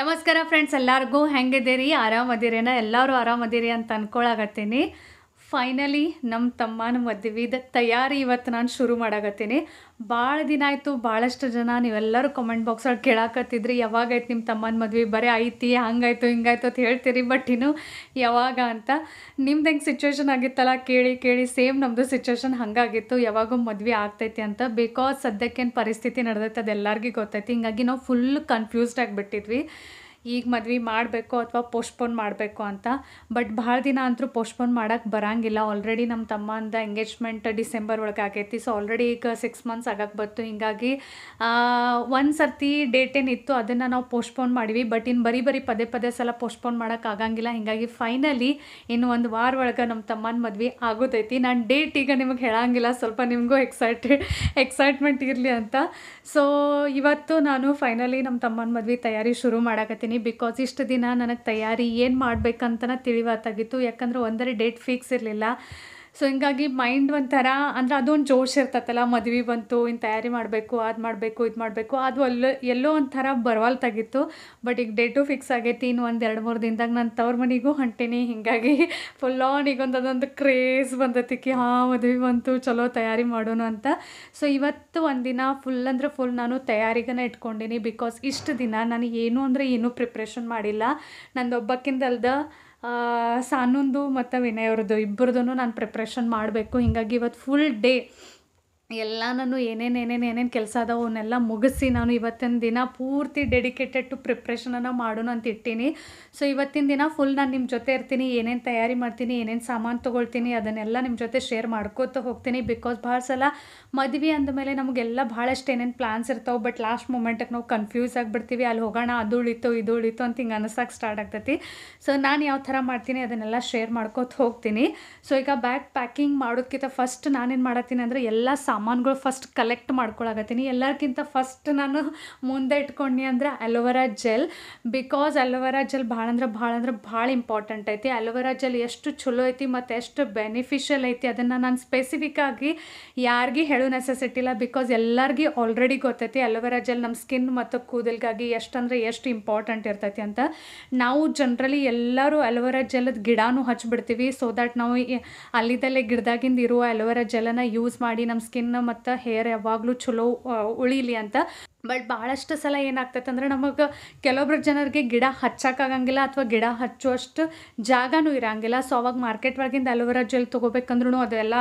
ನಮಸ್ಕಾರ ಫ್ರೆಂಡ್ಸ್ ಎಲ್ಲರಿಗೂ ಹೆಂಗಿದ್ದೀರಿ ಆರಾಮದಿರೇನ ಎಲ್ಲರೂ ಆರಾಮದಿರಿ ಅಂತ ಅಂದ್ಕೊಳಕತ್ತೀನಿ ಫೈನಲಿ ನಮ್ಮ ತಮ್ಮನ ಮದುವೆದ ತಯಾರಿ ಇವತ್ತು ನಾನು ಶುರು ಮಾಡಾಕತ್ತೀನಿ ಭಾಳ ದಿನ ಆಯಿತು ಭಾಳಷ್ಟು ಜನ ನೀವೆಲ್ಲರೂ ಕಮೆಂಟ್ ಬಾಕ್ಸಲ್ಲಿ ಕೇಳಾಕತ್ತಿದ್ರಿ ಯಾವಾಗೈತೆ ನಿಮ್ಮ ತಮ್ಮನ ಮದ್ವೆ ಬರೀ ಐತಿ ಹಂಗಾಯ್ತು ಹಿಂಗಾಯ್ತು ಅಂತ ಹೇಳ್ತೀರಿ ಬಟ್ ಇನ್ನು ಯಾವಾಗ ಅಂತ ನಿಮ್ದು ಹೆಂಗೆ ಸಿಚುವೇಶನ್ ಆಗಿತ್ತಲ್ಲ ಕೇಳಿ ಕೇಳಿ ಸೇಮ್ ನಮ್ಮದು ಸಿಚುವೇಶನ್ ಹಂಗಾಗಿತ್ತು ಯಾವಾಗೂ ಮದುವೆ ಆಗ್ತೈತಿ ಅಂತ ಬಿಕಾಸ್ ಸದ್ಯಕ್ಕೇನು ಪರಿಸ್ಥಿತಿ ನಡೆದೈತೆ ಅದೆಲ್ಲರಿಗೂ ಗೊತ್ತೈತಿ ಹಿಂಗಾಗಿ ನಾವು ಫುಲ್ ಕನ್ಫ್ಯೂಸ್ಡ್ ಆಗಿಬಿಟ್ಟಿದ್ವಿ ಈಗ ಮದ್ವೆ ಮಾಡಬೇಕು ಅಥವಾ ಪೋಸ್ಟ್ಪೋನ್ ಮಾಡಬೇಕು ಅಂತ ಬಟ್ ಭಾಳ ದಿನ ಅಂತೂ ಪೋಸ್ಟ್ಪೋನ್ ಮಾಡೋಕ್ಕೆ ಬರೋಂಗಿಲ್ಲ ಆಲ್ರೆಡಿ ನಮ್ಮ ತಮ್ಮಂದ ಎಂಗೇಜ್ಮೆಂಟ್ ಡಿಸೆಂಬರ್ ಒಳಗೆ ಆಗೈತಿ ಸೊ ಆಲ್ರೆಡಿ ಈಗ ಸಿಕ್ಸ್ ಮಂತ್ಸ್ ಆಗಕ್ಕೆ ಬಂತು ಹೀಗಾಗಿ ಒಂದು ಸರ್ತಿ ಡೇಟ್ ಏನಿತ್ತು ಅದನ್ನು ನಾವು ಪೋಸ್ಟ್ಪೋನ್ ಮಾಡಿವಿ ಬಟ್ ಇನ್ನು ಬರೀ ಬರೀ ಪದೇ ಪದೇ ಸಲ ಪೋಸ್ಟ್ಪೋನ್ ಮಾಡೋಕ್ಕೆ ಆಗಂಗಿಲ್ಲ ಹೀಗಾಗಿ ಫೈನಲಿ ಇನ್ನು ಒಂದು ವಾರ ಒಳಗೆ ನಮ್ಮ ತಮ್ಮನ ಮದ್ವೆ ಆಗೋದೈತಿ ನಾನು ಡೇಟ್ ಈಗ ನಿಮಗೆ ಹೇಳಂಗಿಲ್ಲ ಸ್ವಲ್ಪ ನಿಮಗೂ ಎಕ್ಸೈಟೆಡ್ ಎಕ್ಸೈಟ್ಮೆಂಟ್ ಇರಲಿ ಅಂತ ಸೊ ಇವತ್ತು ನಾನು ಫೈನಲಿ ನಮ್ಮ ತಮ್ಮನ ಮದ್ವೆ ತಯಾರಿ ಶುರು ಮಾಡಕತ್ತೀನಿ ಬಿಕಾಸ್ ಇಷ್ಟು ದಿನ ನನಗೆ ತಯಾರಿ ಏನು ಮಾಡಬೇಕಂತನ ತಿಳಿವಾತಾಗಿತ್ತು ಯಾಕಂದರೆ ಒಂದರೆ ಡೇಟ್ ಫಿಕ್ಸ್ ಇರಲಿಲ್ಲ ಸೊ ಹಿಂಗಾಗಿ ಮೈಂಡ್ ಒಂಥರ ಅಂದ್ರೆ ಅದೊಂದು ಜೋಶ್ ಇರ್ತೈತಲ್ಲ ಮದುವೆ ಬಂತು ಇನ್ನು ತಯಾರಿ ಮಾಡಬೇಕು ಅದು ಮಾಡಬೇಕು ಇದು ಮಾಡಬೇಕು ಅದು ಅಲ್ಲೋ ಎಲ್ಲೋ ಒಂಥರ ತಾಗಿತ್ತು ಬಟ್ ಈಗ ಡೇಟು ಫಿಕ್ಸ್ ಆಗೈತಿ ಇನ್ನು ಒಂದು ಎರಡು ಮೂರು ದಿನದಾಗ ನಾನು ತವ್ರ ಮನೆಗೂ ಹೊಂಟೀನಿ ಹಿಂಗಾಗಿ ಫುಲ್ ಆನ್ ಈಗ ಒಂದು ಅದೊಂದು ಕ್ರೇಜ್ ಕಿ ಹಾಂ ಮದುವೆ ಬಂತು ಚಲೋ ತಯಾರಿ ಮಾಡೋಣ ಅಂತ ಸೊ ಇವತ್ತು ದಿನ ಫುಲ್ ಅಂದರೆ ಫುಲ್ ನಾನು ತಯಾರಿಗನ ಇಟ್ಕೊಂಡಿನಿ ಬಿಕಾಸ್ ಇಷ್ಟು ದಿನ ನಾನು ಏನು ಅಂದರೆ ಏನೂ ಪ್ರಿಪ್ರೇಷನ್ ಮಾಡಿಲ್ಲ ನಂದು ಒಬ್ಬಕ್ಕಿಂದಲ್ದ ಸಾನುಂದು ಮತ್ತು ವಿನಯವ್ರದ್ದು ಅವ್ರದ್ದು ನಾನು ಪ್ರಿಪ್ರೇಷನ್ ಮಾಡಬೇಕು ಹೀಗಾಗಿ ಇವತ್ತು ಫುಲ್ ಡೇ ನಾನು ಏನೇನು ಏನೇನು ಏನೇನು ಕೆಲಸ ಅದಾವ ಅವನ್ನೆಲ್ಲ ಮುಗಿಸಿ ನಾನು ಇವತ್ತಿನ ದಿನ ಪೂರ್ತಿ ಡೆಡಿಕೇಟೆಡ್ ಟು ಪ್ರಿಪ್ರೇಷನನ್ನು ಮಾಡೋಣ ಅಂತ ಇಟ್ಟೀನಿ ಸೊ ಇವತ್ತಿನ ದಿನ ಫುಲ್ ನಾನು ನಿಮ್ಮ ಜೊತೆ ಇರ್ತೀನಿ ಏನೇನು ತಯಾರಿ ಮಾಡ್ತೀನಿ ಏನೇನು ಸಾಮಾನು ತೊಗೊಳ್ತೀನಿ ಅದನ್ನೆಲ್ಲ ನಿಮ್ಮ ಜೊತೆ ಶೇರ್ ಮಾಡ್ಕೋತ ಹೋಗ್ತೀನಿ ಬಿಕಾಸ್ ಭಾಳ ಸಲ ಮದುವೆ ಅಂದಮೇಲೆ ನಮಗೆಲ್ಲ ಭಾಳಷ್ಟು ಏನೇನು ಪ್ಲ್ಯಾನ್ಸ್ ಇರ್ತಾವೆ ಬಟ್ ಲಾಸ್ಟ್ ಮೂಮೆಂಟಿಗೆ ನಾವು ಕನ್ಫ್ಯೂಸ್ ಆಗಿಬಿಡ್ತೀವಿ ಅಲ್ಲಿ ಹೋಗೋಣ ಅದು ಉಳಿತು ಇದು ಉಳಿತು ಅಂತ ಹಿಂಗೆ ಅನಿಸೋಕೆ ಸ್ಟಾರ್ಟ್ ಆಗ್ತೈತಿ ಸೊ ನಾನು ಯಾವ ಥರ ಮಾಡ್ತೀನಿ ಅದನ್ನೆಲ್ಲ ಶೇರ್ ಮಾಡ್ಕೋತ ಹೋಗ್ತೀನಿ ಸೊ ಈಗ ಬ್ಯಾಗ್ ಪ್ಯಾಕಿಂಗ್ ಮಾಡೋದಕ್ಕಿಂತ ಫಸ್ಟ್ ನಾನೇನು ಮಾಡತ್ತೀನಿ ಅಂದರೆ ಎಲ್ಲ ಸಾ ಸಾಮಾನುಗಳು ಫಸ್ಟ್ ಕಲೆಕ್ಟ್ ಮಾಡ್ಕೊಳಕತ್ತೀನಿ ಎಲ್ಲರಿಗಿಂತ ಫಸ್ಟ್ ನಾನು ಮುಂದೆ ಇಟ್ಕೊಂಡಿ ಅಂದ್ರೆ aloe vera gel because aloe vera gel ಭಾಳ ಅಂದ್ರೆ ಭಾಳ ಅಂದ್ರೆ ಭಾಳ ಇಂಪಾರ್ಟೆಂಟ್ ಐತಿ ಅಲೋವೆರಾ ಜೆಲ್ ಎಷ್ಟು ಚಲೋ ಐತಿ ಮತ್ತು ಎಷ್ಟು ಬೆನಿಫಿಷಿಯಲ್ ಐತಿ ಅದನ್ನು ನಾನು ಸ್ಪೆಸಿಫಿಕ್ ಆಗಿ ಯಾರಿಗೆ ಹೇಳೋ ನೆಸೆಸಿಟಿ ಇಲ್ಲ ಬಿಕಾಸ್ ಎಲ್ಲರಿಗೂ ಆಲ್ರೆಡಿ ಗೊತ್ತೈತಿ ಅಲೋವೆರಾ ಜೆಲ್ ನಮ್ಮ ಸ್ಕಿನ್ ಮತ್ತು ಕೂದಲ್ಗಾಗಿ ಎಷ್ಟಂದ್ರೆ ಎಷ್ಟು ಇಂಪಾರ್ಟೆಂಟ್ ಇರ್ತೈತಿ ಅಂತ ನಾವು ಜನರಲಿ ಎಲ್ಲರೂ ಅಲೋವೆರಾ ಜೆಲ್ದ ಗಿಡನೂ ಹಚ್ಚಿಬಿಡ್ತೀವಿ ಸೊ ದಟ್ ನಾವು ಅಲ್ಲಿದಲ್ಲೇ ಗಿಡದಾಗಿಂದ ಇರುವ ಅಲೋವೆರಾ ಜೆಲ್ಲನ್ನು ಯೂಸ್ ಮಾಡಿ ನಮ್ಮ ಸ್ಕಿನ್ ಸ್ಕಿನ್ ಮತ್ತು ಹೇರ್ ಯಾವಾಗಲೂ ಚಲೋ ಉಳಿಲಿ ಅಂತ ಬಟ್ ಭಾಳಷ್ಟು ಸಲ ಏನಾಗ್ತೈತೆ ಅಂದ್ರೆ ನಮಗೆ ಕೆಲವೊಬ್ರು ಜನರಿಗೆ ಗಿಡ ಹಚ್ಚಕ್ಕಾಗಂಗಿಲ್ಲ ಅಥವಾ ಗಿಡ ಹಚ್ಚುವಷ್ಟು ಜಾಗನೂ ಇರೋಂಗಿಲ್ಲ ಸೊ ಅವಾಗ ಮಾರ್ಕೆಟ್ ಒಳಗಿಂದ ಅಲೋವೆರಾ ಜೆಲ್ ತೊಗೋಬೇಕಂದ್ರೂ ಅದೆಲ್ಲ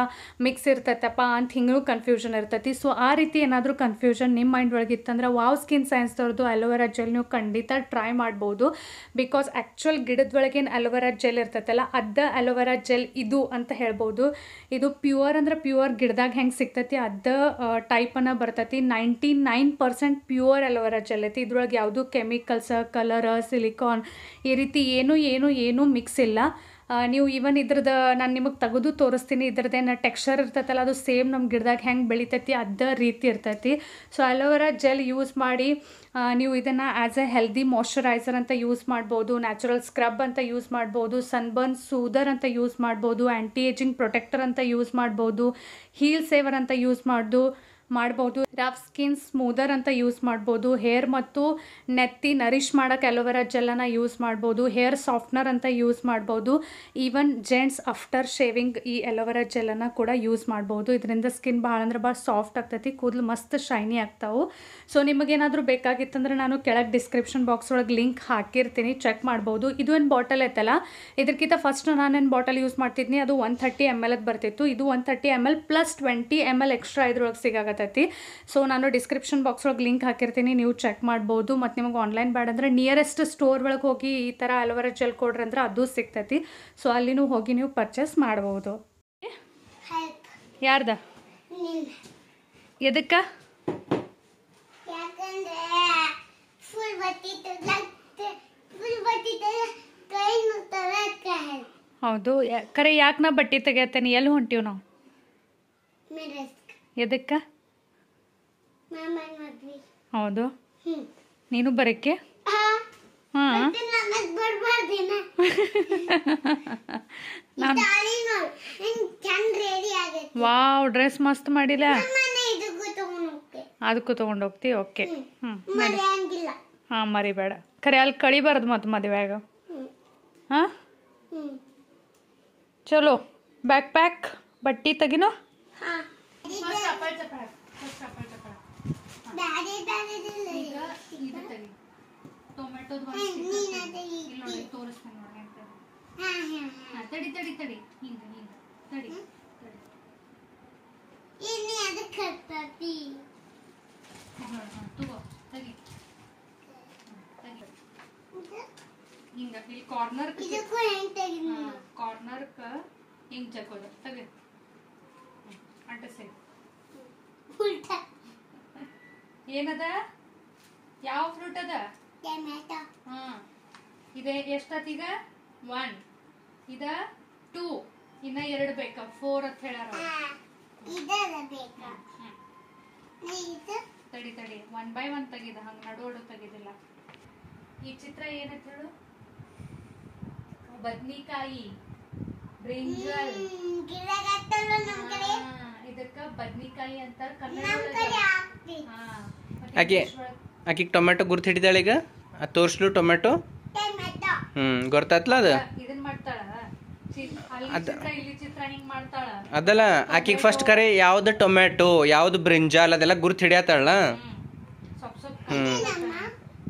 ಮಿಕ್ಸ್ ಇರ್ತೈತಪ್ಪ ಅಂತ ಹಿಂಗೂ ಕನ್ಫ್ಯೂಷನ್ ಇರ್ತೈತಿ ಸೊ ಆ ರೀತಿ ಏನಾದರೂ ಕನ್ಫ್ಯೂಷನ್ ನಿಮ್ಮ ಮೈಂಡ್ ಒಳಗೆ ಇತ್ತಂದ್ರೆ ವಾವ್ ಸ್ಕಿನ್ ಸೈನ್ಸ್ದವ್ರದ್ದು ಅಲೋವೆರಾ ಜೆಲ್ ನೀವು ಖಂಡಿತ ಟ್ರೈ ಮಾಡ್ಬೋದು ಬಿಕಾಸ್ ಆ್ಯಕ್ಚುಲ್ ಗಿಡದೊಳಗೇನು ಅಲೋವೆರಾ ಜೆಲ್ ಇರ್ತೈತಲ್ಲ ಅದ ಅಲೋವೆರಾ ಜೆಲ್ ಇದು ಅಂತ ಹೇಳ್ಬೋದು ಇದು ಪ್ಯೂರ್ ಅಂದ್ರೆ ಪ್ಯೂರ್ ಗಿಡದಾಗ ಹೆಂಗೆ ಸಿಗ್ತೈತಿ ಅದ ಟೈಪನ್ನು ಬರ್ತೈತಿ ninety nine percent pure aloe vera gel ಐತಿ ಇದ್ರೊಳಗೆ ಯಾವುದು ಕೆಮಿಕಲ್ಸ್ ಕಲರ್ ಸಿಲಿಕಾನ್ ಈ ರೀತಿ ಏನು ಏನು ಏನೂ ಮಿಕ್ಸ್ ಇಲ್ಲ ನೀವು ಈವನ್ ಇದ್ರದ್ದು ನಾನು ನಿಮಗೆ ತೆಗೆದು ತೋರಿಸ್ತೀನಿ ಇದ್ರದ್ದೇನು ಟೆಕ್ಸ್ಚರ್ ಇರ್ತೈತಲ್ಲ ಅದು ಸೇಮ್ ನಮ್ಮ ಗಿಡದಾಗ ಹೆಂಗೆ ಬೆಳಿತೈತಿ ಅದ ರೀತಿ ಇರ್ತೈತಿ ಸೊ ಅಲೋವೆರಾ ಜೆಲ್ ಯೂಸ್ ಮಾಡಿ ನೀವು ಇದನ್ನು ಆ್ಯಸ್ ಎ ಹೆಲ್ದಿ ಮಾಯಶ್ಚರೈಸರ್ ಅಂತ ಯೂಸ್ ಮಾಡ್ಬೋದು ನ್ಯಾಚುರಲ್ ಸ್ಕ್ರಬ್ ಅಂತ ಯೂಸ್ ಮಾಡ್ಬೋದು ಸನ್ಬರ್ನ್ ಸೂದರ್ ಅಂತ ಯೂಸ್ ಮಾಡ್ಬೋದು ಆ್ಯಂಟಿ ಏಜಿಂಗ್ ಪ್ರೊಟೆಕ್ಟರ್ ಅಂತ ಯೂಸ್ ಮಾಡ್ಬೋದು ಹೀಲ್ ಸೇವರ್ ಅಂತ ಯೂಸ್ ಮಾಡ್ದು ಮಾಡ್ಬೋದು ರಫ್ ಸ್ಕಿನ್ ಸ್ಮೂದರ್ ಅಂತ ಯೂಸ್ ಮಾಡ್ಬೋದು ಹೇರ್ ಮತ್ತು ನೆತ್ತಿ ನರಿಶ್ ಮಾಡೋಕ್ಕೆ ಅಲೋವೆರಾ ಜೆಲ್ಲನ್ನು ಯೂಸ್ ಮಾಡ್ಬೋದು ಹೇರ್ ಸಾಫ್ಟ್ನರ್ ಅಂತ ಯೂಸ್ ಮಾಡ್ಬೋದು ಈವನ್ ಜೆಂಟ್ಸ್ ಆಫ್ಟರ್ ಶೇವಿಂಗ್ ಈ ಅಲೋವೆರಾ ಜೆಲ್ಲನ್ನು ಕೂಡ ಯೂಸ್ ಮಾಡ್ಬೋದು ಇದರಿಂದ ಸ್ಕಿನ್ ಭಾಳ ಅಂದ್ರೆ ಭಾಳ ಸಾಫ್ಟ್ ಆಗ್ತೈತಿ ಕೂದಲು ಮಸ್ತ್ ಶೈನಿ ಆಗ್ತಾವೆ ಸೊ ನಿಮಗೇನಾದರೂ ಬೇಕಾಗಿತ್ತಂದ್ರೆ ನಾನು ಕೆಳಗೆ ಡಿಸ್ಕ್ರಿಪ್ಷನ್ ಬಾಕ್ಸ್ ಒಳಗೆ ಲಿಂಕ್ ಹಾಕಿರ್ತೀನಿ ಚೆಕ್ ಮಾಡ್ಬೋದು ಇದು ಏನು ಬಾಟಲ್ ಐತಲ್ಲ ಇದಕ್ಕಿಂತ ಫಸ್ಟ್ ನಾನೇನು ಬಾಟಲ್ ಯೂಸ್ ಮಾಡ್ತಿದ್ನಿ ಅದು ಒನ್ ಥರ್ಟಿ ಎಮ್ ಎಲ್ ಬರ್ತಿತ್ತು ಇದು one thirty M L plus twenty M L extra ಇದ್ರೊಳಗೆ ಸಿಗಾಗತ್ತೆ ಸಿಗತೈತಿ ಸೊ ನಾನು ಡಿಸ್ಕ್ರಿಪ್ಷನ್ ಬಾಕ್ಸ್ ಒಳಗೆ ಲಿಂಕ್ ಹಾಕಿರ್ತೀನಿ ನೀವು ಚೆಕ್ ಮಾಡ್ಬೋದು ಮತ್ತು ನಿಮಗೆ ಆನ್ಲೈನ್ ಅಂದ್ರೆ ನಿಯರೆಸ್ಟ್ ಸ್ಟೋರ್ ಒಳಗೆ ಹೋಗಿ ಈ ಥರ ಅಲೋವೆರಾ ಜೆಲ್ ಅಂದ್ರೆ ಅದು ಸಿಗ್ತೈತಿ ಸೊ ಅಲ್ಲಿನೂ ಹೋಗಿ ನೀವು ಪರ್ಚೇಸ್ ಮಾಡ್ಬೋದು ಯಾರ್ದ ಎದಕ್ಕೆ ಹೌದು ಕರೆ ಯಾಕೆ ನಾ ಬಟ್ಟೆ ತೆಗಿಯತ್ತೇನೆ ಎಲ್ಲಿ ಹೊಂಟಿವ್ ನಾವು ಎದಕ್ಕೆ ಹೌದು ನೀನು ಬರಕ್ಕೆ ಹಾಂ ವಾವ್ ಡ್ರೆಸ್ ಮಸ್ತ್ ಮಾಡಿಲ್ಲ ಅದಕ್ಕೂ ತಗೊಂಡು ಓಕೆ ಹ್ಞೂ ಹಾಂ ಮರಿಬೇಡ ಖರೆ ಅಲ್ಲಿ ಕಳಿಬಾರ್ದು ಮತ್ತೆ ಮದುವೆಯಾಗ ಹಾಂ ಚಲೋ ಬ್ಯಾಕ್ ಪ್ಯಾಕ್ ಬಟ್ಟಿ ತಗಿನೋ ಈಗ ಇದು ತೆಗಿ ಹಾ ತಡಿ ತಡಿ ತಡಿ ಹಿಂಗ ಹಿಂಗ ತಡಿ ತಡಿ ಇನ್ನಿ ಕಾರ್ನರ್ ಕಾರ್ನರ್ ಕ ಅಂಟಸೇ ಏನದ ಯಾವ ಫ್ರೂಟ್ ಅದ ಹಾ ಇದೆ ಎಷ್ಟತ್ತೀಗ ಒನ್ ಇದ ಟೂ ಇನ್ನ ಎರಡು ಬೇಕ ಫೋರ್ ಅಂತ ಹೇಳ ತಡಿ ತಡಿ ಒನ್ ಬೈ ಒನ್ ತೆಗಿದ ಹಂಗ ನಡೋಡು ತೆಗಿದಿಲ್ಲ ಈ ಚಿತ್ರ ಏನಂತ ಹೇಳು ಬದ್ನಿಕಾಯಿ ಬ್ರಿಂಜಲ್ ಇದಕ್ಕ ಬದ್ನಿಕಾಯಿ ಅಂತ ಕನ್ನಡ ಆಕೆ ಆಕಿಗೆ ಟೊಮೆಟೊ ಗುರ್ತು ಹಿಡಿದಾಳೆ ಈಗ ಅದು ತೋರಿಸ್ಲು ಟೊಮೆಟೊ ಹ್ಞೂ ಗೊತ್ತಾತ್ಲ ಅದು ಅದಲ್ಲ ಆಕಿಗೆ ಫಸ್ಟ್ ಕರೆ ಯಾವ್ದು ಟೊಮೆಟೊ ಯಾವ್ದು ಬ್ರಿಂಜಾಲ್ ಅದೆಲ್ಲ ಗುರ್ತು ಹಿಡಿಯತ್ತಾಳ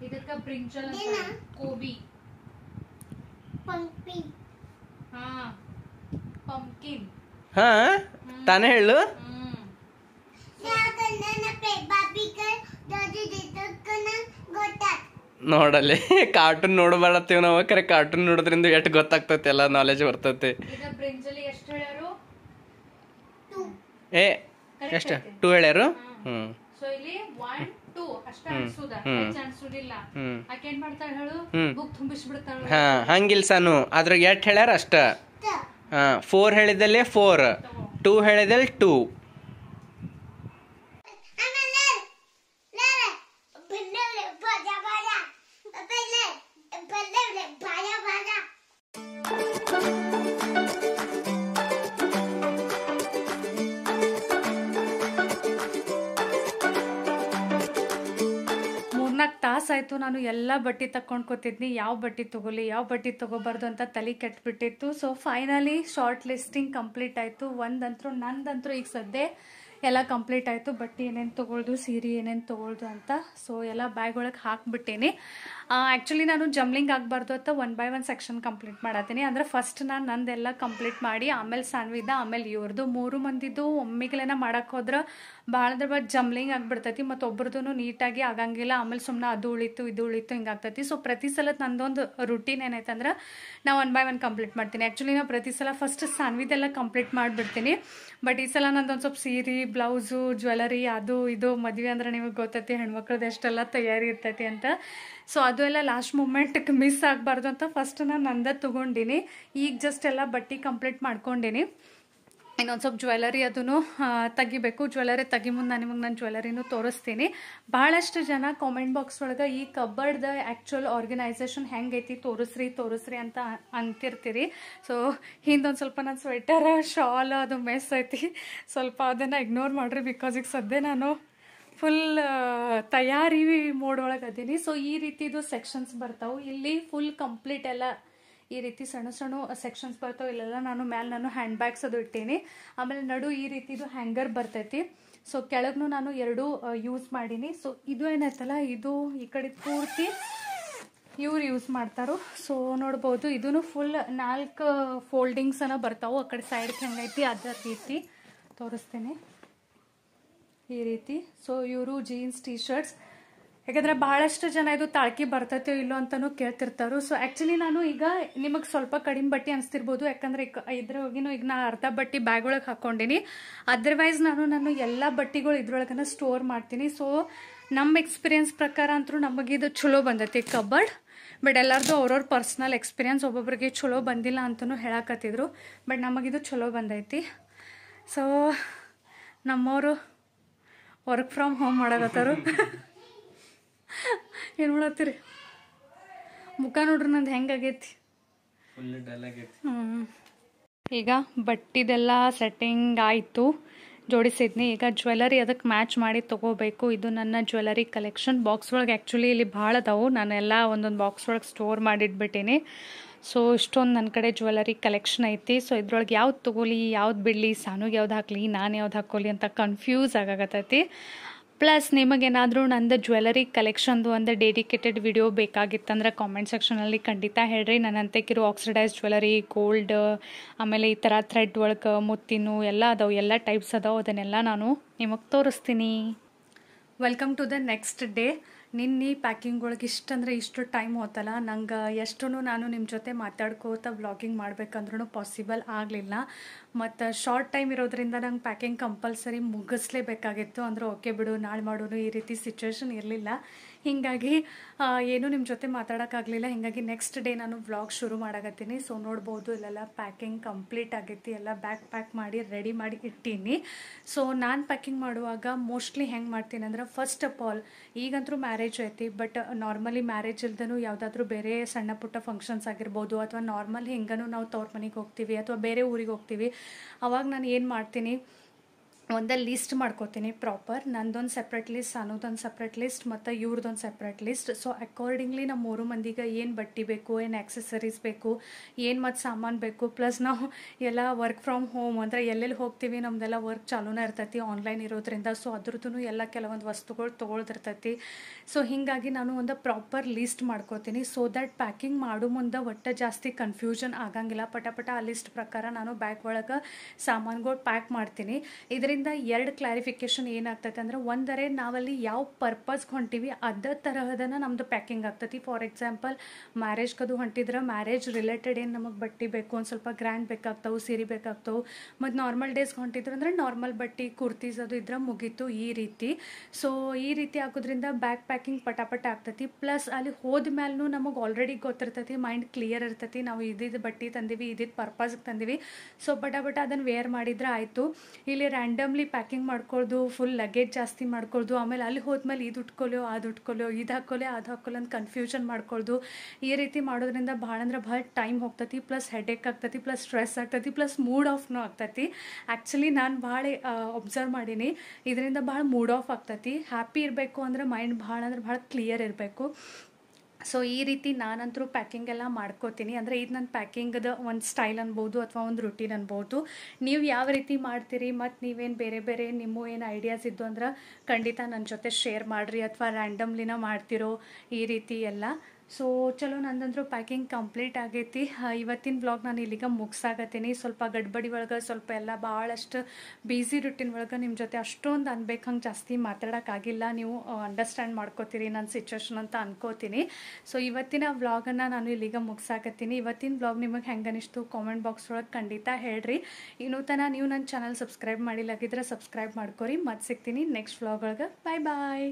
ಹ್ಞೂ ಹಾ ತಾನೇ ಹೇಳು ನೋಡಲ್ಲಿ ಕಾರ್ಟೂನ್ ನೋಡಬಾರತ್ತೀವಿ ನಾವು ಕರೆ ಕಾರ್ಟೂನ್ ನೋಡೋದ್ರಿಂದ ಎಷ್ಟು ಗೊತ್ತಾಗ್ತೈತೆ ಎಲ್ಲ ನಾಲೆಜ್ ಬರ್ತೈತಿ ಏ ಎಷ್ಟು ಟೂ ಹೇಳ್ಯಾರು ಹ್ಞೂ ಹಂಗಿಲ್ಲ ಸಾನು ಅದ್ರಾಗ ಎಷ್ಟು ಹೇಳ್ಯಾರ ಅಷ್ಟ ಹಾ ಫೋರ್ ಹೇಳಿದಲ್ಲಿ ಫೋರ್ ಟೂ ಹೇಳಿದಲ್ಲಿ ಟೂ ಆಯ್ತು ನಾನು ಎಲ್ಲ ಬಟ್ಟೆ ತಕ್ಕೊಂಡು ಯಾವ ಬಟ್ಟೆ ತಗೊಳ್ಳಿ ಯಾವ ಬಟ್ಟೆ ತಗೋಬಾರ್ದು ಅಂತ ತಲೆ ಕೆಟ್ಬಿಟ್ಟಿತ್ತು so finally shortlisting complete ಆಯಿತು ಒಂದಂತರೂ ನಂದಂತರೂ ಈಗ ಸದ್ಯ ಎಲ್ಲ ಕಂಪ್ಲೀಟ್ ಆಯಿತು ಬಟ್ಟೆ ಏನೇನು ತೊಗೊಳ್ದು ಸೀರೆ ಏನೇನು ತೊಗೊಳ್ದು ಅಂತ ಸೊ ಎಲ್ಲ ಬ್ಯಾಗ್ ಒಳಗೆ ಹಾಕ್ಬಿಟ್ಟೇನೆ ಆ್ಯಕ್ಚುಲಿ ನಾನು ಜಂಬ್ಲಿಂಗ್ ಆಗಬಾರ್ದು ಅಂತ one by one section complete ಮಾಡತ್ತೀನಿ ಅಂದರೆ ಫಸ್ಟ್ ನಾನು ನಂದೆಲ್ಲ ಕಂಪ್ಲೀಟ್ ಮಾಡಿ ಆಮೇಲೆ ಸಾನ್ವಿದ ಆಮೇಲೆ ಇವ್ರದ್ದು ಮೂರು ಮಂದಿದ್ದು ಒಮ್ಮಿಗ್ಲೇನ ಹೋದ್ರೆ ಭಾಳ ಅಂದ್ರೆ ಬಟ್ ಜಂಬ್ಲಿಂಗ್ ಆಗಿಬಿಡ್ತೈತಿ ಮತ್ತು ಒಬ್ರದ್ದು ನೀಟಾಗಿ ಆಗಂಗಿಲ್ಲ ಆಮೇಲೆ ಸುಮ್ಮನೆ ಅದು ಉಳಿತು ಇದು ಉಳಿತು ಹಿಂಗಾಗ್ತೈತಿ ಸೊ ಪ್ರತಿ ಸಲ ನಂದೊಂದು ರುಟೀನ್ ಏನೈತೆ ಅಂದ್ರೆ ಒನ್ ಬೈ ಒನ್ ಕಂಪ್ಲೀಟ್ ಮಾಡ್ತೀನಿ ಆ್ಯಕ್ಚುಲಿ ನಾನು ಪ್ರತಿ ಸಲ ಫಸ್ಟ್ ಸಾನ್ವಿದೆಲ್ಲ ಕಂಪ್ಲೀಟ್ ಮಾಡಿಬಿಡ್ತೀನಿ ಬಟ್ ಈ ಸಲ ನಂದೊಂದು ಸ್ವಲ್ಪ ಸೀರೆ ಬ್ಲೌಸು ಜ್ಯುವೆಲರಿ ಅದು ಇದು ಮದುವೆ ಅಂದ್ರೆ ನಿಮಗೆ ಗೊತ್ತೈತಿ ಹೆಣ್ಮಕ್ಳದ್ದು ಎಷ್ಟೆಲ್ಲ ತಯಾರಿ ಇರ್ತೈತಿ ಅಂತ ಸೊ ಅದು ಎಲ್ಲ ಲಾಸ್ಟ್ ಮೂಮೆಂಟ್ಗೆ ಮಿಸ್ ಆಗಬಾರ್ದು ಅಂತ ಫಸ್ಟ್ ನಾನು ನಂದೇ ತೊಗೊಂಡಿನಿ ಈಗ ಜಸ್ಟ್ ಎಲ್ಲ ಬಟ್ಟೆ ಕಂಪ್ಲೀಟ್ ಮಾಡ್ಕೊಂಡಿನಿ ಇನ್ನೊಂದು ಸ್ವಲ್ಪ ಜ್ಯುವೆಲರಿ ಅದನ್ನು ತೆಗಿಬೇಕು ಜ್ಯುವೆಲರಿ ತೆಗಿ ಮುಂದೆ ನಾನು ನಿಮಗೆ ನಾನು ಜ್ಯುವೆಲರಿನೂ ತೋರಿಸ್ತೀನಿ ಭಾಳಷ್ಟು ಜನ ಕಾಮೆಂಟ್ ಬಾಕ್ಸ್ ಒಳಗೆ ಈ ಕಬ್ಬರ್ದ ಆ್ಯಕ್ಚುಲ್ ಆರ್ಗನೈಸೇಷನ್ ಹೆಂಗೈತಿ ತೋರಿಸ್ರಿ ತೋರಿಸ್ರಿ ಅಂತ ಅಂತಿರ್ತೀರಿ ಸೊ ಹಿಂದೊಂದು ಸ್ವಲ್ಪ ನನ್ನ ಸ್ವೆಟರ್ ಶಾಲ್ ಅದು ಮೆಸ್ ಐತಿ ಸ್ವಲ್ಪ ಅದನ್ನು ಇಗ್ನೋರ್ ಮಾಡಿರಿ ಬಿಕಾಸ್ ಈಗ ಸದ್ಯ ನಾನು ಫುಲ್ uh, ತಯಾರಿ ಮೋಡ್ ಒಳಗೆ ಅದೀನಿ ಸೊ ಈ ರೀತಿದು ಸೆಕ್ಷನ್ಸ್ ಬರ್ತಾವೆ ಇಲ್ಲಿ ಫುಲ್ ಕಂಪ್ಲೀಟ್ ಎಲ್ಲ ಈ ರೀತಿ ಸಣ್ಣ ಸಣ್ಣ ಸೆಕ್ಷನ್ಸ್ ಬರ್ತಾವೆ ಇಲ್ಲೆಲ್ಲ ನಾನು ಮೇಲೆ ನಾನು ಹ್ಯಾಂಡ್ ಬ್ಯಾಗ್ಸ್ ಅದು ಇಟ್ಟೀನಿ ಆಮೇಲೆ ನಡು ಈ ರೀತಿದು ಹ್ಯಾಂಗರ್ ಬರ್ತೈತಿ ಸೊ ಕೆಳಗೂ ನಾನು ಎರಡು ಯೂಸ್ uh, ಮಾಡೀನಿ ಸೊ ಇದು ಏನೈತಲ್ಲ ಇದು ಈ ಕಡೆ ಪೂರ್ತಿ ಇವ್ರು ಯೂಸ್ ಮಾಡ್ತಾರೋ ಸೊ ನೋಡ್ಬೋದು ಇದೂ ಫುಲ್ ನಾಲ್ಕು ಅನ್ನ ಬರ್ತಾವೆ ಆ ಕಡೆ ಸೈಡ್ಗೆ ಹೆಂಗೈತಿ ಅದ್ರ ರೀತಿ ತೋರಿಸ್ತೀನಿ ಈ ರೀತಿ ಸೊ ಇವರು ಜೀನ್ಸ್ ಟೀ ಶರ್ಟ್ಸ್ ಯಾಕಂದ್ರೆ ಬಹಳಷ್ಟು ಜನ ಇದು ತಾಳ್ಕಿ ಬರ್ತೈತೋ ಇಲ್ಲೋ ಅಂತಲೂ ಕೇಳ್ತಿರ್ತಾರೆ ಸೊ ಆ್ಯಕ್ಚುಲಿ ನಾನು ಈಗ ನಿಮಗೆ ಸ್ವಲ್ಪ ಕಡಿಮೆ ಬಟ್ಟೆ ಅನಿಸ್ತಿರ್ಬೋದು ಯಾಕಂದ್ರೆ ಇದ್ರ ಹೋಗಿನೂ ಈಗ ನಾ ಅರ್ಧ ಬಟ್ಟೆ ಬ್ಯಾಗ್ ಒಳಗೆ ಹಾಕ್ಕೊಂಡಿನಿ ಅದರ್ವೈಸ್ ನಾನು ನಾನು ಎಲ್ಲ ಬಟ್ಟೆಗಳು ಇದ್ರೊಳಗನ ಸ್ಟೋರ್ ಮಾಡ್ತೀನಿ ಸೊ ನಮ್ಮ ಎಕ್ಸ್ಪೀರಿಯನ್ಸ್ ಪ್ರಕಾರ ಅಂತೂ ನಮಗಿದು ಚಲೋ ಬಂದೈತಿ ಕಬ್ಬರ್ಡ್ ಬಟ್ ಎಲ್ಲರದ್ದು ಅವ್ರವ್ರ ಪರ್ಸ್ನಲ್ ಎಕ್ಸ್ಪೀರಿಯನ್ಸ್ ಒಬ್ಬೊಬ್ರಿಗೆ ಚಲೋ ಬಂದಿಲ್ಲ ಅಂತಲೂ ಹೇಳಕತ್ತಿದ್ರು ಬಟ್ ನಮಗಿದು ಚಲೋ ಬಂದೈತಿ ಸೊ ನಮ್ಮವರು ವರ್ಕ್ ಫ್ರಮ್ ಹೋಮ್ ಮಾಡಕತ್ತಾರು ಏನು ಮಾಡತ್ತೀರಿ ಮುಖ ನೋಡ್ರಿ ನಂದು ಹೆಂಗಾಗೈತಿ ಹ್ಞೂ ಈಗ ಬಟ್ಟಿದೆಲ್ಲ ಸೆಟ್ಟಿಂಗ್ ಆಯಿತು ಜೋಡಿಸಿದ್ನಿ ಈಗ ಜ್ಯುವೆಲರಿ ಅದಕ್ಕೆ ಮ್ಯಾಚ್ ಮಾಡಿ ತೊಗೋಬೇಕು ಇದು ನನ್ನ ಜ್ಯುವೆಲರಿ ಕಲೆಕ್ಷನ್ ಬಾಕ್ಸ್ ಒಳಗೆ ಆ್ಯಕ್ಚುಲಿ ಇಲ್ಲಿ ಭಾಳ ಅದಾವು ನಾನೆಲ್ಲ ಒಂದೊಂದು ಬಾಕ್ಸ್ ಒಳಗೆ ಸ್ಟೋರ್ ಮಾಡಿಟ್ಬಿಟ್ಟೀನಿ ಸೊ ಇಷ್ಟೊಂದು ನನ್ನ ಕಡೆ ಜ್ಯುವೆಲರಿ ಕಲೆಕ್ಷನ್ ಐತಿ ಸೊ ಇದ್ರೊಳಗೆ ಯಾವ್ದು ತೊಗೊಲಿ ಯಾವ್ದು ಬಿಡಲಿ ಸಾನುಗೆ ಯಾವ್ದು ಹಾಕಲಿ ನಾನು ಯಾವ್ದು ಹಾಕೋಲಿ ಅಂತ ಕನ್ಫ್ಯೂಸ್ ಆಗತ್ತೈತಿ ಪ್ಲಸ್ ನಿಮಗೇನಾದರೂ ನಂದು ಜ್ಯುವೆಲರಿ ಕಲೆಕ್ಷನ್ದು ಒಂದು ಡೆಡಿಕೇಟೆಡ್ ವಿಡಿಯೋ ಬೇಕಾಗಿತ್ತಂದ್ರೆ ಕಾಮೆಂಟ್ ಸೆಕ್ಷನಲ್ಲಿ ಖಂಡಿತ ಹೇಳ್ರಿ ನನ್ನಂತೆಕಿರೋ ಆಕ್ಸಿಡೈಸ್ ಜ್ಯುವೆಲರಿ ಗೋಲ್ಡ್ ಆಮೇಲೆ ಈ ಥರ ಥ್ರೆಡ್ ವರ್ಕ್ ಮುತ್ತಿನೂ ಎಲ್ಲ ಅದಾವೆ ಎಲ್ಲ ಟೈಪ್ಸ್ ಅದಾವೆ ಅದನ್ನೆಲ್ಲ ನಾನು ನಿಮಗೆ ತೋರಿಸ್ತೀನಿ welcome to the next day ನಿನ್ನೆ ಪ್ಯಾಕಿಂಗ್ ಒಳಗೆ ಇಷ್ಟಂದ್ರೆ ಇಷ್ಟು ಟೈಮ್ ಹೋತಲ್ಲ ನಂಗೆ ಎಷ್ಟು ನಾನು ನಿಮ್ಮ ಜೊತೆ ಮಾತಾಡ್ಕೋತ ವ್ಲಾಗಿಂಗ್ ಮಾಡಬೇಕಂದ್ರೂ ಪಾಸಿಬಲ್ ಆಗಲಿಲ್ಲ ಮತ್ತು ಶಾರ್ಟ್ ಟೈಮ್ ಇರೋದ್ರಿಂದ ನಂಗೆ ಪ್ಯಾಕಿಂಗ್ ಕಂಪಲ್ಸರಿ ಮುಗಿಸ್ಲೇಬೇಕಾಗಿತ್ತು ಅಂದರೆ ಓಕೆ ಬಿಡು ನಾಳೆ ಮಾಡೋನು ಈ ರೀತಿ ಸಿಚುವೇಶನ್ ಇರಲಿಲ್ಲ ಹೀಗಾಗಿ ಏನೂ ನಿಮ್ಮ ಜೊತೆ ಮಾತಾಡೋಕ್ಕಾಗಲಿಲ್ಲ ಹೀಗಾಗಿ ನೆಕ್ಸ್ಟ್ ಡೇ ನಾನು ವ್ಲಾಗ್ ಶುರು ಮಾಡಾಕತ್ತೀನಿ ಸೊ ನೋಡ್ಬೋದು ಇಲ್ಲೆಲ್ಲ ಪ್ಯಾಕಿಂಗ್ ಕಂಪ್ಲೀಟ್ ಆಗೈತಿ ಎಲ್ಲ ಬ್ಯಾಗ್ ಪ್ಯಾಕ್ ಮಾಡಿ ರೆಡಿ ಮಾಡಿ ಇಟ್ಟೀನಿ ಸೊ ನಾನು ಪ್ಯಾಕಿಂಗ್ ಮಾಡುವಾಗ ಮೋಸ್ಟ್ಲಿ ಹೆಂಗೆ ಮಾಡ್ತೀನಿ ಅಂದ್ರೆ ಫಸ್ಟ್ ಆಫ್ ಆಲ್ ಈಗಂತರೂ ಮ್ಯಾರೇಜ್ ಐತಿ ಬಟ್ ನಾರ್ಮಲಿ ಮ್ಯಾರೇಜ್ ಇಲ್ದೂ ಯಾವುದಾದ್ರೂ ಬೇರೆ ಸಣ್ಣ ಪುಟ್ಟ ಫಂಕ್ಷನ್ಸ್ ಆಗಿರ್ಬೋದು ಅಥವಾ ನಾರ್ಮಲ್ ಹೆಂಗೂ ನಾವು ತವ್ರ ಮನೆಗೆ ಹೋಗ್ತೀವಿ ಅಥವಾ ಬೇರೆ ಊರಿಗೆ ಹೋಗ್ತೀವಿ ಅವಾಗ ನಾನು ಏನು ಮಾಡ್ತೀನಿ ಒಂದು ಲಿಸ್ಟ್ ಮಾಡ್ಕೋತೀನಿ ಪ್ರಾಪರ್ ನಂದೊಂದು ಸಪ್ರೇಟ್ ಲಿಸ್ಟ್ ಅನ್ನೋದೊಂದು ಸಪ್ರೇಟ್ ಲಿಸ್ಟ್ ಮತ್ತು ಇವ್ರದ್ದೊಂದು ಸಪ್ರೇಟ್ ಲಿಸ್ಟ್ ಸೊ ಅಕಾರ್ಡಿಂಗ್ಲಿ ನಮ್ಮ ಮೂರು ಮಂದಿಗೆ ಏನು ಬಟ್ಟೆ ಬೇಕು ಏನು ಆ್ಯಕ್ಸೆಸರೀಸ್ ಬೇಕು ಏನು ಮತ್ತು ಸಾಮಾನು ಬೇಕು ಪ್ಲಸ್ ನಾವು ಎಲ್ಲ ವರ್ಕ್ ಫ್ರಮ್ ಹೋಮ್ ಅಂದರೆ ಎಲ್ಲೆಲ್ಲಿ ಹೋಗ್ತೀವಿ ನಮ್ದೆಲ್ಲ ವರ್ಕ್ ಚಾಲೂನೇ ಇರ್ತೈತಿ ಆನ್ಲೈನ್ ಇರೋದ್ರಿಂದ ಸೊ ಅದ್ರದ್ದು ಎಲ್ಲ ಕೆಲವೊಂದು ವಸ್ತುಗಳು ತೊಗೊಳ್ದಿರ್ತೈತಿ ಸೊ ಹೀಗಾಗಿ ನಾನು ಒಂದು ಪ್ರಾಪರ್ ಲಿಸ್ಟ್ ಮಾಡ್ಕೋತೀನಿ ಸೊ ದ್ಯಾಟ್ ಪ್ಯಾಕಿಂಗ್ ಮಾಡೋ ಮುಂದೆ ಒಟ್ಟು ಜಾಸ್ತಿ ಕನ್ಫ್ಯೂಷನ್ ಆಗಂಗಿಲ್ಲ ಪಟ ಪಟ ಆ ಲಿಸ್ಟ್ ಪ್ರಕಾರ ನಾನು ಬ್ಯಾಗ್ ಒಳಗೆ ಸಾಮಾನುಗಳು ಪ್ಯಾಕ್ ಮಾಡ್ತೀನಿ ಇದರಿಂದ ಇದರಿಂದ ಎರಡು ಕ್ಲಾರಿಫಿಕೇಶನ್ ಏನಾಗ್ತೈತೆ ಅಂದರೆ ಒಂದರೆ ನಾವಲ್ಲಿ ಯಾವ ಪರ್ಪಸ್ಗೆ ಹೊಂಟೀವಿ ಅದರ ತರಹದನ ನಮ್ಮದು ಪ್ಯಾಕಿಂಗ್ ಆಗ್ತೈತಿ ಫಾರ್ ಎಕ್ಸಾಂಪಲ್ ಮ್ಯಾರೇಜ್ ಕದು ಹೊಂಟಿದ್ರೆ ಮ್ಯಾರೇಜ್ ರಿಲೇಟೆಡ್ ಏನು ನಮಗೆ ಬಟ್ಟೆ ಬೇಕು ಒಂದು ಸ್ವಲ್ಪ ಗ್ರ್ಯಾಂಡ್ ಬೇಕಾಗ್ತಾವೆ ಸೀರೆ ಬೇಕಾಗ್ತಾವೆ ಮತ್ತು ನಾರ್ಮಲ್ ಡೇಸ್ಗೆ ಹೊಂಟಿದ್ರು ಅಂದರೆ ನಾರ್ಮಲ್ ಬಟ್ಟೆ ಕುರ್ತೀಸ್ ಅದು ಇದ್ರೆ ಮುಗೀತು ಈ ರೀತಿ ಸೊ ಈ ರೀತಿ ಹಾಕೋದ್ರಿಂದ ಬ್ಯಾಕ್ ಪ್ಯಾಕಿಂಗ್ ಪಟಾಪಟ ಆಗ್ತೈತಿ ಪ್ಲಸ್ ಅಲ್ಲಿ ಹೋದ ಮೇಲೂ ನಮಗೆ ಆಲ್ರೆಡಿ ಗೊತ್ತಿರ್ತೈತಿ ಮೈಂಡ್ ಕ್ಲಿಯರ್ ಇರ್ತೈತಿ ನಾವು ಇದ್ದಿದ್ದು ಬಟ್ಟೆ ತಂದೀವಿ ಇದ್ದಿದ್ದು ಪರ್ಪಸ್ಗೆ ತಂದೀವಿ ಸೊ ಪಟಾಪಟ ಅದನ್ನು ವೇರ್ ಮಾಡಿದ್ರೆ ಆಯಿತು ಇಲ್ಲಿ ರ್ಯಾಂಡಮ್ ರ್ಯಾಂಡಮ್ಲಿ ಪ್ಯಾಕಿಂಗ್ ಮಾಡ್ಕೊಳ್ದು ಫುಲ್ ಲಗೇಜ್ ಜಾಸ್ತಿ ಮಾಡ್ಕೊಳ್ದು ಆಮೇಲೆ ಅಲ್ಲಿ ಹೋದ್ಮೇಲೆ ಇದು ಉಟ್ಕೊಲ್ಯೋ ಅದು ಉಟ್ಕೊಲ್ಯೋ ಇದು ಹಾಕೊಲೆ ಅದು ಹಾಕೊಲೆ ಅಂತ ಕನ್ಫ್ಯೂಷನ್ ಮಾಡ್ಕೊಳ್ದು ಈ ರೀತಿ ಮಾಡೋದ್ರಿಂದ ಭಾಳ ಅಂದ್ರೆ ಭಾಳ ಟೈಮ್ ಹೋಗ್ತತಿ ಪ್ಲಸ್ ಹೆಡೇಕ್ ಆಗ್ತತಿ ಪ್ಲಸ್ ಸ್ಟ್ರೆಸ್ ಆಗ್ತತಿ ಪ್ಲಸ್ ಮೂಡ್ ಆಫ್ನೂ ಆಗ್ತತಿ ಆ್ಯಕ್ಚುಲಿ ನಾನು ಭಾಳ ಒಬ್ಸರ್ವ್ ಮಾಡೀನಿ ಇದರಿಂದ ಭಾಳ ಮೂಡ್ ಆಫ್ ಆಗ್ತತಿ ಹ್ಯಾಪಿ ಇರಬೇಕು ಅಂದರೆ ಮೈಂಡ್ ಭಾಳ ಅಂದ್ರೆ ಭಾಳ ಕ್ಲಿಯರ್ ಇರಬೇಕು ಸೊ ಈ ರೀತಿ ನಾನಂತರೂ ಪ್ಯಾಕಿಂಗ್ ಎಲ್ಲ ಮಾಡ್ಕೋತೀನಿ ಅಂದರೆ ಇದು ನನ್ನ ಪ್ಯಾಕಿಂಗ್ದ ಒಂದು ಸ್ಟೈಲ್ ಅನ್ಬೋದು ಅಥವಾ ಒಂದು ರುಟೀನ್ ಅನ್ಬೋದು ನೀವು ಯಾವ ರೀತಿ ಮಾಡ್ತೀರಿ ಮತ್ತು ನೀವೇನು ಬೇರೆ ಬೇರೆ ನಿಮ್ಮ ಏನು ಐಡಿಯಾಸ್ ಇದ್ದು ಅಂದ್ರೆ ಖಂಡಿತ ನನ್ನ ಜೊತೆ ಶೇರ್ ಮಾಡಿರಿ ಅಥವಾ ರ್ಯಾಂಡಮ್ಲಿನ ಮಾಡ್ತಿರೋ ಈ ರೀತಿ ಎಲ್ಲ ಸೊ ಚಲೋ ನಂದಂದ್ರೂ ಪ್ಯಾಕಿಂಗ್ ಕಂಪ್ಲೀಟ್ ಆಗೈತಿ ಇವತ್ತಿನ ಬ್ಲಾಗ್ ನಾನು ಇಲ್ಲಿಗ ಮುಗಿಸಾಗತ್ತೀನಿ ಸ್ವಲ್ಪ ಗಡ್ಬಡಿ ಒಳಗೆ ಸ್ವಲ್ಪ ಎಲ್ಲ ಭಾಳಷ್ಟು ಬ್ಯುಸಿ ರುಟೀನ್ ಒಳಗೆ ನಿಮ್ಮ ಜೊತೆ ಅಷ್ಟೊಂದು ಅನ್ಬೇಕು ಹಂಗೆ ಜಾಸ್ತಿ ಮಾತಾಡೋಕ್ಕಾಗಿಲ್ಲ ನೀವು ಅಂಡರ್ಸ್ಟ್ಯಾಂಡ್ ಮಾಡ್ಕೋತೀರಿ ನನ್ನ ಸಿಚುವೇಶನ್ ಅಂತ ಅನ್ಕೋತೀನಿ ಸೊ ಇವತ್ತಿನ ವ್ಲಾಗನ್ನು ನಾನು ಇಲ್ಲಿಗ ಮುಗಿಸಾಕತ್ತೀನಿ ಇವತ್ತಿನ ಬ್ಲಾಗ್ ನಿಮಗೆ ಹೆಂಗೆ ಅನಿಸ್ತು ಕಾಮೆಂಟ್ ಬಾಕ್ಸ್ ಒಳಗೆ ಖಂಡಿತ ಹೇಳ್ರಿ ಇನ್ನೂ ತನ ನೀವು ನನ್ನ ಚಾನಲ್ ಸಬ್ಸ್ಕ್ರೈಬ್ ಮಾಡಿಲ್ಲಾಗಿದ್ರೆ ಸಬ್ಸ್ಕ್ರೈಬ್ ಮಾಡ್ಕೊರಿ ಮತ್ತೆ ಸಿಗ್ತೀನಿ ನೆಕ್ಸ್ಟ್ ವ್ಲಾಗ್ ಒಳಗೆ ಬಾಯ್ ಬಾಯ್